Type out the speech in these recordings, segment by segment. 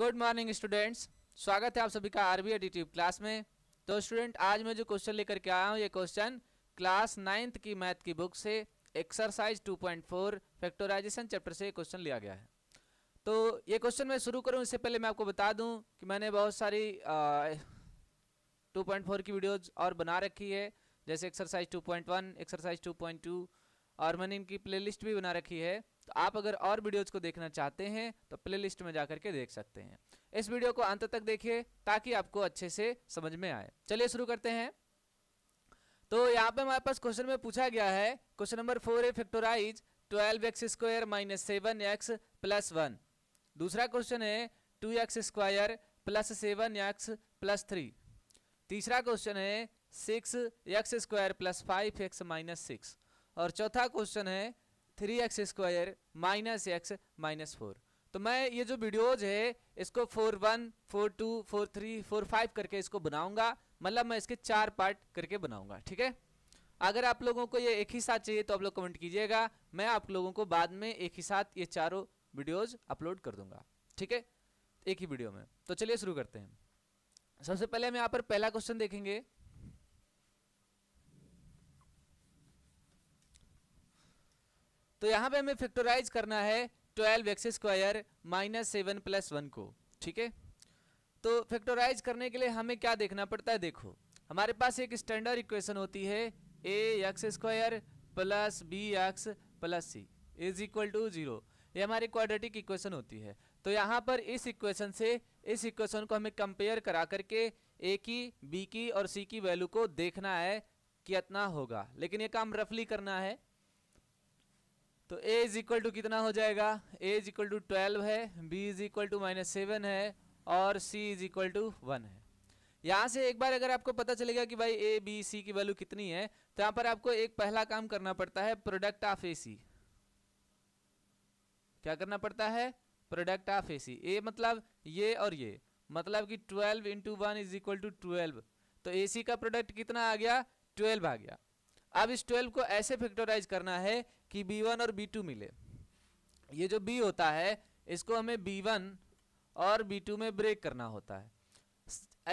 good morning students स्वागत है आप सभी का आरबी एडिटिव क्लास में तो स्टूडेंट आज मैं जो क्वेश्चन लेकर के आया हूँ ये क्वेश्चन क्लास नाइन्थ की मैथ की बुक से एक्सरसाइज 2.4 फैक्टराइजेशन चैप्टर से क्वेश्चन लिया गया है तो ये क्वेश्चन मैं शुरू करूँ इससे पहले मैं आपको बता दूँ कि मैंने बहुत सारी आ, 2.4 की वीडियोज और बना रखी है जैसे एक्सरसाइज 2.1 एक्सरसाइज टू और मैंने इनकी प्लेलिस्ट भी बना रखी है तो आप अगर और वीडियोज़ को देखना चाहते हैं तो प्लेलिस्ट में जाकर के देख सकते हैं इस वीडियो को अंत तक देखिए ताकि आपको अच्छे से समझ में आए चलिए शुरू करते हैं तो यहाँ पे हमारे पास क्वेश्चन में पूछा गया है question number four A factorise twelve x square minus seven x plus one दूसरा क्वेश्चन है two x square plus seven x plus three तीसरा क्वेश्चन है six x square plus five x minus six और चौथा question है three x square minus x minus four तो मैं ये जो वीडियोज है इसको four one four two four three four five करके इसको बनाऊंगा मतलब मैं इसके चार पार्ट करके बनाऊंगा ठीक है अगर आप लोगों को ये एक ही साथ चाहिए तो आप लोग कमेंट कीजिएगा मैं आप लोगों को बाद में एक ही साथ ये चारों वीडियोज अपलोड कर दूंगा ठीक है एक ही वीडियो में तो चलिए शुरू करते हैं सबसे पहले हम यहाँ पर पहला क्वेश्चन देखेंगे तो यहाँ पे हमें फैक्टराइज करना है twelve x square minus seven plus one को ठीक है तो फैक्टराइज करने के लिए हमें क्या देखना पड़ता है देखो हमारे पास एक स्टैंडर्ड इक्वेशन होती है a x square plus b x plus c is equal to zero ये हमारी क्वाड्रेटिक इक्वेशन होती है तो यहाँ पर इस इक्वेशन से इस इक्वेशन को हमें कंपेयर करा करके ए की बी की और सी की वैल्यू को देखना है कितना होगा लेकिन ये काम रफली करना है तो ए इज इक्वल टू कितना हो जाएगा a is equal to twelve है b is equal to minus seven है और c is equal to one है यहाँ से एक बार अगर आपको पता चलेगा कि भाई ए बी सी की वैल्यू कितनी है तो यहाँ पर आपको एक पहला काम करना पड़ता है प्रोडक्ट ऑफ ए सी क्या करना पड़ता है प्रोडक्ट ऑफ ए सी ए मतलब ये और ये मतलब कि twelve into one is equal to twelve तो ए सी का प्रोडक्ट कितना आ गया ट्वेल्व आ गया अब इस ट्वेल्व को ऐसे फैक्टोराइज करना है कि B1 और B2 मिले ये जो B होता है इसको हमें B1 और B2 में ब्रेक करना होता है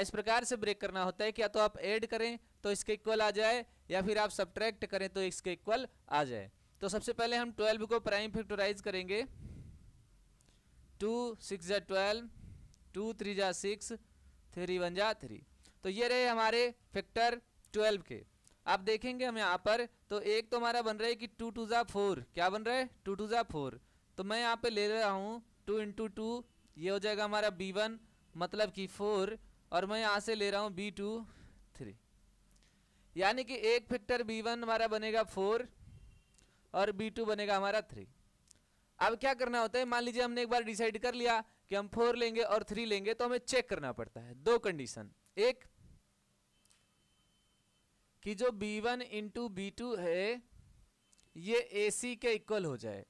इस प्रकार से ब्रेक करना होता है कि या तो आप ऐड करें तो इसके इक्वल आ जाए या फिर आप सब्ट्रैक्ट करें तो इसके इक्वल आ जाए तो सबसे पहले हम ट्वेल्व को प्राइम फैक्टोराइज करेंगे टू सिक्स जा ट्वेल्व टू थ्री जा सिक्स थ्री वन जा थ्री तो ये रहे हमारे फैक्टर ट्वेल्व के आप देखेंगे हम यहाँ पर तो एक तो हमारा बन रहा है कि टू टू ज़ा फोर क्या बन रहा है टू टू ज़ा फोर तो मैं यहाँ पे ले रहा हूँ टू इंटू टू ये हो जाएगा हमारा बी वन मतलब कि फोर और मैं यहाँ से ले रहा हूँ बी टू थ्री यानी कि एक फैक्टर बी वन हमारा बनेगा फोर और बी टू बनेगा हमारा थ्री अब क्या करना होता है मान लीजिए हमने एक बार डिसाइड कर लिया कि हम फोर लेंगे और थ्री लेंगे तो हमें चेक करना पड़ता है दो कंडीशन एक कि जो b one into b two है ये ए के इक्वल हो जाए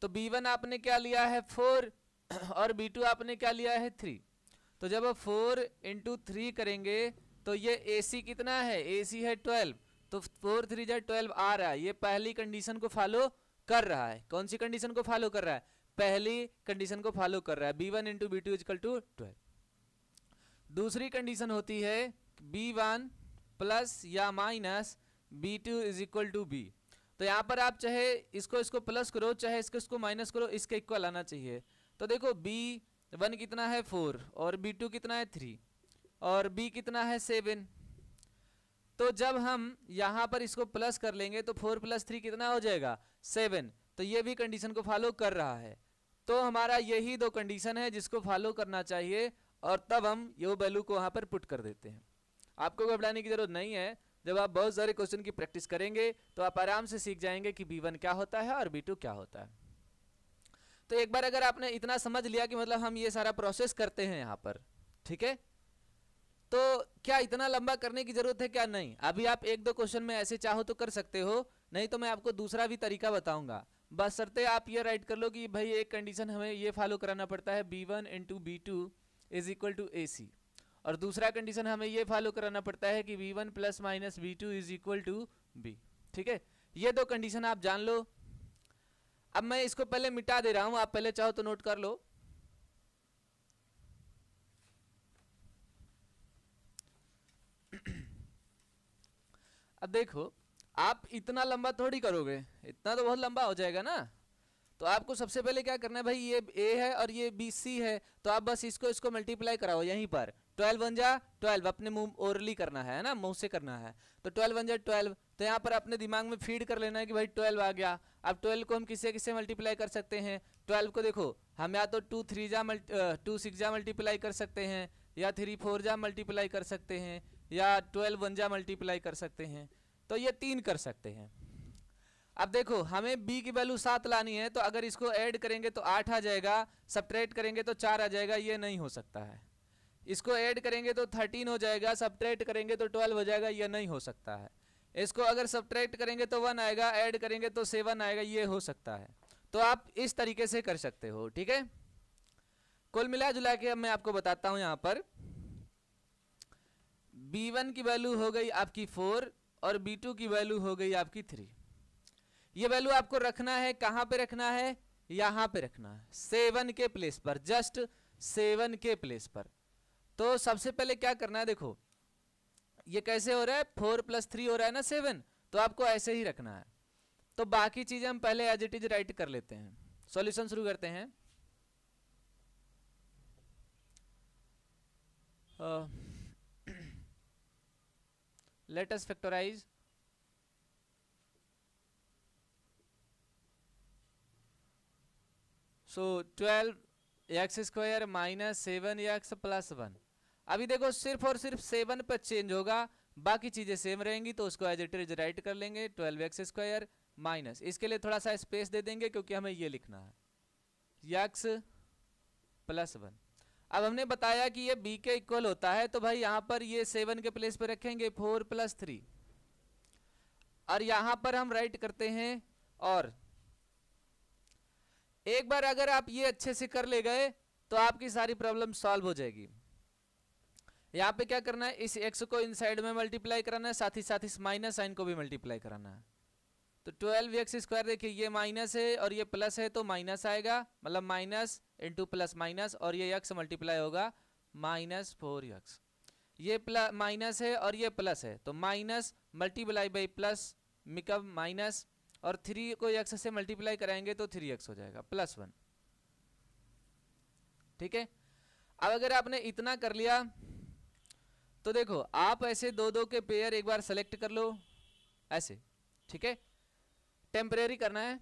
तो बी वन आपने क्या लिया है फोर और बी टू आपने क्या लिया है थ्री तो जब आप फोर इंटू थ्री करेंगे तो ये ए सी कितना है ए है ट्वेल्व तो फोर थ्री जै ट्वेल्व आ रहा है ये पहली कंडीशन को फॉलो कर रहा है कौन सी कंडीशन को फॉलो कर रहा है पहली कंडीशन को फॉलो कर रहा है b one into b two is equal to twelve दूसरी कंडीशन होती है बी वन प्लस या minus b two is equal to b तो यहाँ पर आप चाहे इसको इसको प्लस करो चाहे इसको इसको माइनस करो इसके इक्वल आना चाहिए तो देखो बी वन कितना है फोर और बी टू कितना है थ्री और बी कितना है सेवन तो जब हम यहाँ पर इसको प्लस कर लेंगे तो फोर प्लस थ्री कितना हो जाएगा सेवन तो ये भी कंडीशन को फॉलो कर रहा है तो हमारा यही दो कंडीशन है जिसको फॉलो करना चाहिए और तब हम यो वैल्यू को वहाँ पर पुट कर देते हैं आपको घबराने की ज़रूरत नहीं है जब आप बहुत सारे क्वेश्चन की प्रैक्टिस करेंगे तो आप आराम से सीख जाएंगे कि बी वन क्या होता है और बी टू क्या होता है तो एक बार अगर आपने इतना समझ लिया कि मतलब हम ये सारा प्रोसेस करते हैं यहाँ पर ठीक है तो क्या इतना लंबा करने की ज़रूरत है क्या नहीं अभी आप एक दो क्वेश्चन में ऐसे चाहो तो कर सकते हो नहीं तो मैं आपको दूसरा भी तरीका बताऊंगा बस सरते आप ये राइट कर लो कि भाई एक कंडीशन हमें ये फॉलो कराना पड़ता है b one into b two is equal to a c और दूसरा कंडीशन हमें ये फॉलो कराना पड़ता है कि b one plus minus b two is equal to b ठीक है ये दो कंडीशन आप जान लो अब मैं इसको पहले मिटा दे रहा हूं आप पहले चाहो तो नोट कर लो अब देखो आप इतना लंबा थोड़ी करोगे इतना तो बहुत लंबा हो जाएगा ना तो आपको सबसे पहले क्या करना है भाई ये ए है और ये बी सी है तो आप बस इसको इसको मल्टीप्लाई कराओ यहीं पर ट्वेल्व वन जा ट्वेल्व अपने मुंह ओरली करना है ना मुंह से करना है तो ट्वेल्व वन जा ट्वेल्व तो यहाँ पर अपने दिमाग में फीड कर लेना है कि भाई ट्वेल्व आ गया अब ट्वेल्व को हम किससे किससे मल्टीप्लाई कर सकते हैं ट्वेल्व को देखो हम या तो टू थ्री जा टू सिक्स जा मल्टीप्लाई कर सकते हैं या थ्री फोर जा मल्टीप्लाई कर सकते हैं या ट्वेल्व वन जा मल्टीप्लाई कर सकते हैं तो ये तीन कर सकते हैं अब देखो हमें b की वैल्यू सात लानी है तो अगर इसको ऐड करेंगे तो आठ आ जाएगा सब करेंगे तो चार आ जाएगा ये नहीं हो सकता है इसको ऐड करेंगे तो थर्टीन हो जाएगा सब करेंगे तो ट्वेल्व हो जाएगा यह नहीं हो सकता है इसको अगर सब्ट्रैक्ट करेंगे तो वन आएगा ऐड करेंगे तो सेवन आएगा ये हो सकता है तो आप इस तरीके से कर सकते हो ठीक है कुल मिला जुला के अब मैं आपको बताता हूं यहाँ पर B1 की वैल्यू हो गई आपकी फोर और B2 की वैल्यू हो गई आपकी थ्री ये वैल्यू आपको रखना है कहां पे रखना है यहां पे रखना है सेवन के प्लेस पर जस्ट सेवन के प्लेस पर तो सबसे पहले क्या करना है देखो ये कैसे हो रहा है फोर प्लस थ्री हो रहा है ना सेवन तो आपको ऐसे ही रखना है तो बाकी चीज़ें हम पहले एज इट इज राइट कर लेते हैं सॉल्यूशन शुरू करते हैं let us factorise so twelve x square minus seven x plus one अभी देखो सिर्फ और सिर्फ सेवन पर चेंज होगा बाकी चीज़ें सेम रहेंगी तो उसको एज इट इज राइट कर लेंगे ट्वेल्व एक्स स्क्वायर माइनस इसके लिए थोड़ा सा स्पेस दे देंगे क्योंकि हमें ये लिखना है एक्स प्लस वन अब हमने बताया कि ये बी के इक्वल होता है तो भाई यहाँ पर ये सेवन के प्लेस पर रखेंगे फोर प्लस थ्री और यहाँ पर हम राइट करते हैं और एक बार अगर आप ये अच्छे से कर ले गए तो आपकी सारी प्रॉब्लम सॉल्व हो जाएगी यहाँ पे क्या करना है इस एक्स को इन साइड में मल्टीप्लाई कराना है साथ ही साथ इस माइनस साइन को भी मल्टीप्लाई कराना है तो ट्वेल्व एक्स स्क्वायर देखिए ये माइनस है और ये प्लस है तो माइनस आएगा मतलब माइनस इंटू प्लस माइनस और ये एक्स मल्टीप्लाई होगा माइनस फोर एक्स ये प्लस माइनस है और ये प्लस है तो माइनस मल्टीप्लाई बाई प्लस मिकअप माइनस और थ्री को एक्स से मल्टीप्लाई कराएंगे तो थ्री एक्स हो जाएगा प्लस वन ठीक है अब अगर आपने इतना कर लिया तो देखो आप ऐसे दो दो के पेयर एक बार सेलेक्ट कर लो ऐसे ठीक है टेम्परेरी करना है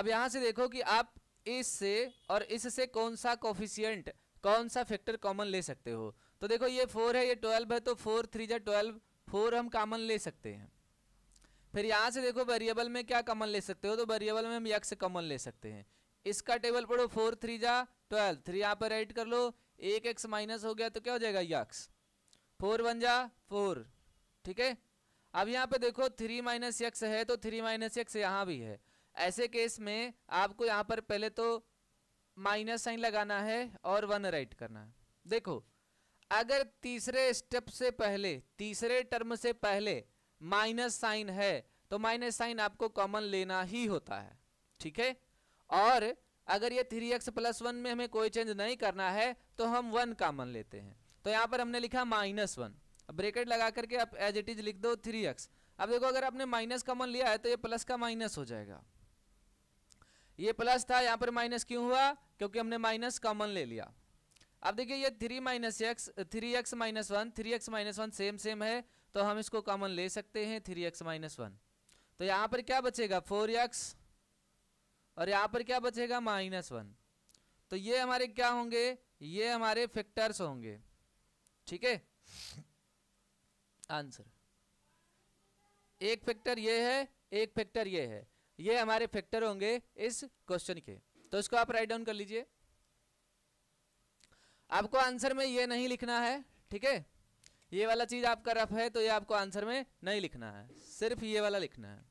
अब यहां से देखो कि आप इससे और इससे कौन सा कोफिशियंट कौन सा फैक्टर कॉमन ले सकते हो तो देखो ये फोर है ये ट्वेल्व है तो फोर थ्री जै ट्वेल्व फोर हम कॉमन ले सकते हैं फिर यहाँ से देखो वेरिएबल में क्या कमन ले सकते हो तो वेरिएबल में हम यक्स कमन ले सकते हैं इसका टेबल पढ़ो फोर थ्री जा ट्वेल्व थ्री यहाँ पर राइट कर लो एक एक्स माइनस हो गया तो क्या हो जाएगा यक्स फोर वन जा फोर ठीक है अब यहाँ पे देखो थ्री माइनस यक्स है तो थ्री माइनस यक्स यहाँ भी है ऐसे केस में आपको यहाँ पर पहले तो माइनस साइन लगाना है और वन राइट करना है देखो अगर तीसरे स्टेप से पहले तीसरे टर्म से पहले माइनस साइन है तो माइनस साइन आपको कॉमन लेना ही होता है ठीक है और अगर ये थ्री एक्स प्लस वन में हमें कोई चेंज नहीं करना है तो हम वन कॉमन लेते हैं तो यहाँ पर हमने लिखा माइनस वन ब्रेकेट लगा करके आप एज इट इज लिख दो थ्री एक्स अब देखो अगर आपने माइनस कॉमन लिया है तो ये प्लस का माइनस हो जाएगा ये प्लस था यहाँ पर माइनस क्यों हुआ क्योंकि हमने माइनस कॉमन ले लिया अब देखिए ये three minus x three x minus one three x minus one same same है तो हम इसको कॉमन ले सकते हैं थ्री एक्स माइनस वन तो यहाँ पर क्या बचेगा फोर एक्स और यहाँ पर क्या बचेगा माइनस वन तो ये हमारे क्या होंगे ये हमारे फैक्टर्स होंगे ठीक है आंसर एक फैक्टर ये है एक फैक्टर ये है ये हमारे फैक्टर होंगे इस क्वेश्चन के तो इसको आप राइट डाउन कर लीजिए आपको आंसर में ये नहीं लिखना है ठीक है ये वाला चीज़ आपका रफ है तो ये आपको आंसर में नहीं लिखना है सिर्फ ये वाला लिखना है